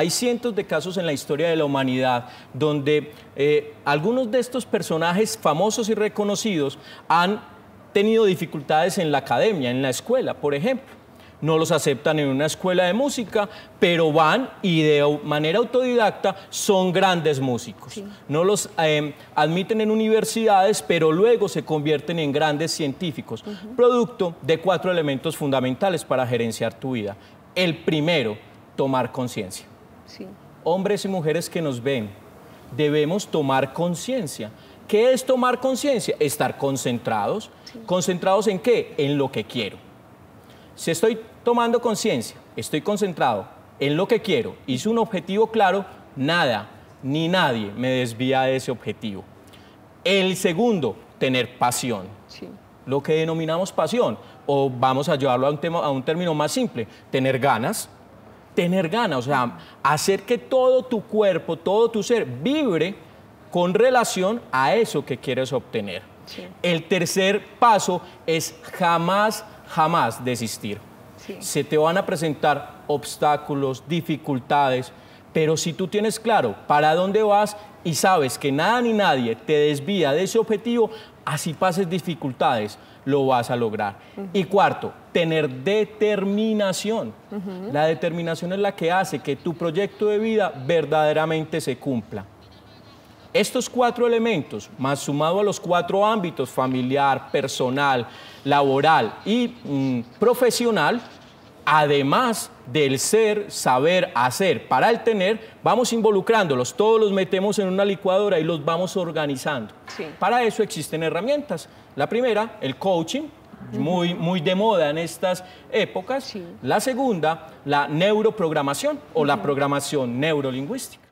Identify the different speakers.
Speaker 1: Hay cientos de casos en la historia de la humanidad donde eh, algunos de estos personajes famosos y reconocidos han tenido dificultades en la academia, en la escuela, por ejemplo. No los aceptan en una escuela de música, pero van y de manera autodidacta son grandes músicos. No los em, admiten en universidades, pero luego se convierten en grandes científicos, producto de cuatro elementos fundamentales para gerenciar tu vida. El primero, tomar conciencia. Hombres y mujeres que nos ven, debemos tomar conciencia. ¿Qué es tomar conciencia? Estar concentrados. ¿Concentrados en qué? En lo que quiero. Si estoy tomando conciencia, estoy concentrado en lo que quiero, hice un objetivo claro, nada ni nadie me desvía de ese objetivo. El segundo, tener pasión. Lo que denominamos pasión, o vamos a llevarlo a un término más simple, tener ganas, tener ganas, o sea, hacer que todo tu cuerpo, todo tu ser vibre con relación a eso que quieres obtener. El tercer paso es jamás, jamás desistir. Se te van a presentar obstáculos, dificultades, pero si tú tienes claro para dónde vas y sabes que nada ni nadie te desvía de ese objetivo, así pases dificultades, lo vas a lograr. Y cuarto, tener determinación. La determinación es la que hace que tu proyecto de vida verdaderamente se cumpla. Estos cuatro elementos, más sumado a los cuatro ámbitos, familiar, personal, laboral y mm, profesional, además del ser, saber, hacer, para el tener, vamos involucrándolos, todos los metemos en una licuadora y los vamos organizando. Para eso existen herramientas. La primera, el coaching, muy, muy de moda en estas épocas. La segunda, la neuroprogramación o la programación neurolingüística.